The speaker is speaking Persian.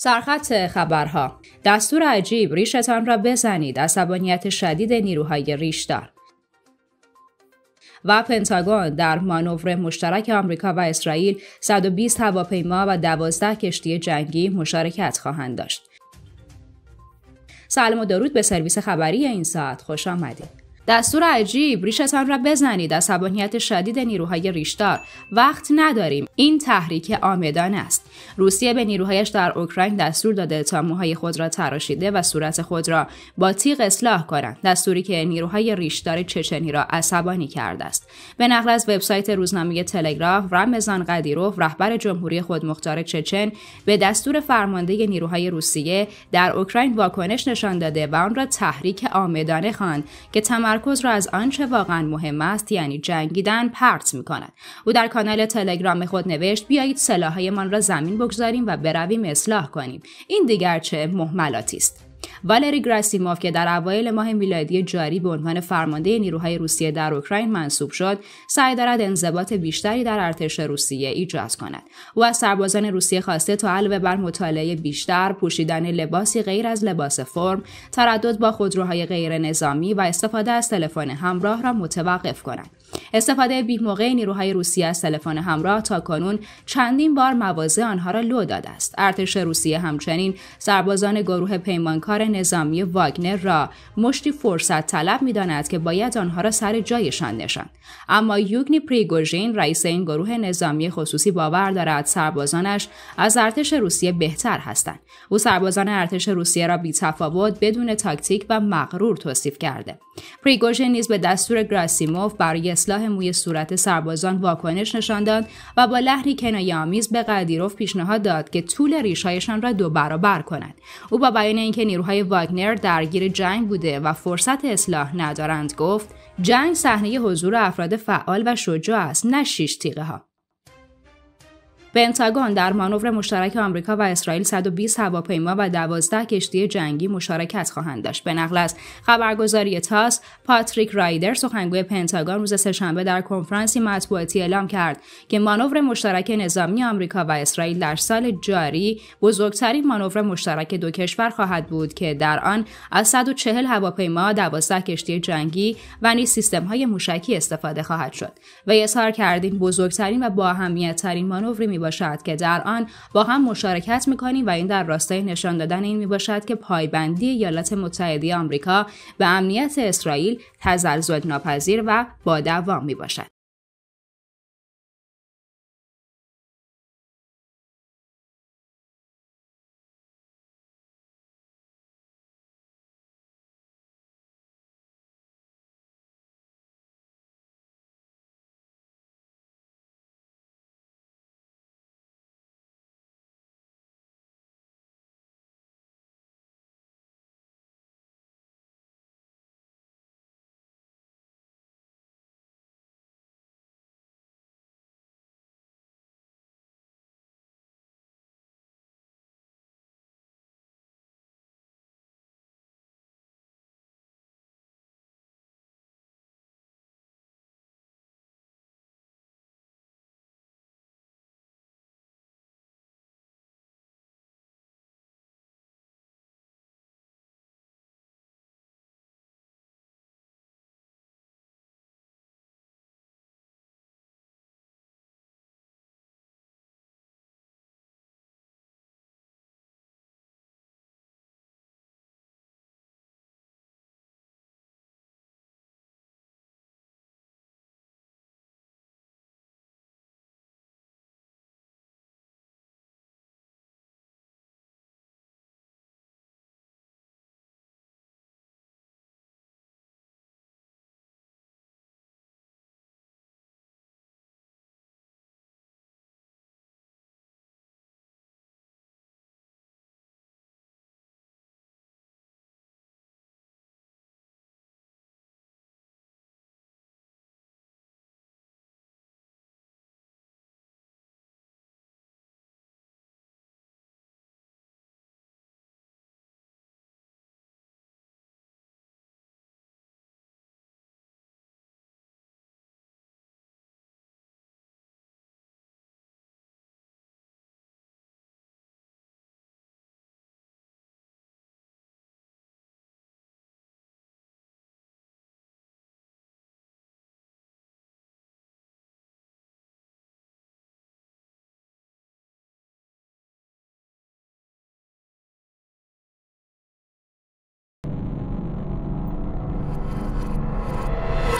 سرخط خبرها دستور عجیب ریشتان را بزنید عصبانیت شدید نیروهای ریشدار و پنتاگون در مانور مشترک آمریکا و اسرائیل 120 هواپیما و 12 کشتی جنگی مشارکت خواهند داشت. سلام و درود به سرویس خبری این ساعت خوش آمدید. دستور عجیب ریشتان را بزنید عصبانیت شدید نیروهای ریشدار وقت نداریم این تحریک آمدان است روسیه به نیروهایش در اوکراین دستور داده تا موهای خود را تراشیده و صورت خود را با تیغ اصلاح کنند دستوری که نیروهای ریشدار چچنی را عصبانی کرده است به نقل از وبسایت روزنامه تلگراف رمزان قدیروف رهبر جمهوری خودمختار چچن به دستور فرمانده نیروهای روسیه در اوکراین واکنش نشان داده و آن را تحریک آمدانه خواند که تمر تمرکز را از آنچه واقعا مهم است یعنی جنگیدن پرت می کند او در کانال تلگرام خود نوشت بیایید سلاحهایمان را زمین بگذاریم و برویم اصلاح کنیم این دیگر چه مهملاتی است والری گراسیموف که در اوایل ماه میلادی جاری به عنوان فرمانده نیروهای روسیه در اوکراین منصوب شد سعی دارد انضباط بیشتری در ارتش روسیه ایجاد کند او از سربازان روسیه خواسته تا علاوه بر مطالعه بیشتر پوشیدن لباسی غیر از لباس فرم تردد با خودروهای غیر نظامی و استفاده از تلفن همراه را متوقف کند. استفاده بیموقع نیروهای روسیه از تلفن همراه تا کنون چندین بار مواضع آنها را لو داده است ارتش روسیه همچنین سربازان گروه پیمانکار نظامی واگنر را مشتی فرصت طلب می داند که باید آنها را سر جایشان نشان. اما یوگنی پریگوژین رئیس این گروه نظامی خصوصی باور دارد سربازانش از ارتش روسیه بهتر هستند او سربازان ارتش روسیه را بی تفاوت بدون تاکتیک و مغرور توصیف کرده پریگوژین نیز به دستور گراسیموف برای اصلاح موی صورت سربازان واکنش نشان داد و با لحنی آمیز به قدیروف پیشنهاد داد که طول ریشهایشان را دو برابر کند او با بیان اینکه نیروهای واگنر درگیر جنگ بوده و فرصت اصلاح ندارند گفت جنگ صحنه حضور افراد فعال و شجاع است نه شیش تیغه ها پنتاگون در مانور مشترک آمریکا و اسرائیل 120 هواپیما و 12 کشتی جنگی مشارکت خواهند داشت به نقل از خبرگزاری تاس پاتریک رایدر سخنگوی پنتاگون روز سهشنبه در کنفرانسی مطبوعاتی اعلام کرد که مانور مشترک نظامی آمریکا و اسرائیل در سال جاری بزرگترین مانور مشترک دو کشور خواهد بود که در آن از 140 هواپیما، 12 کشتی جنگی و نیز سیستم‌های موشکی استفاده خواهد شد و اظهار کرد بزرگترین و با اهمیت‌ترین مانوری باشد که در آن با هم مشارکت میکنیم و این در راستای نشان دادن این میباشد که پایبندی ایالات متحده آمریکا به امنیت اسرائیل تزلزل ناپذیر و با دوام می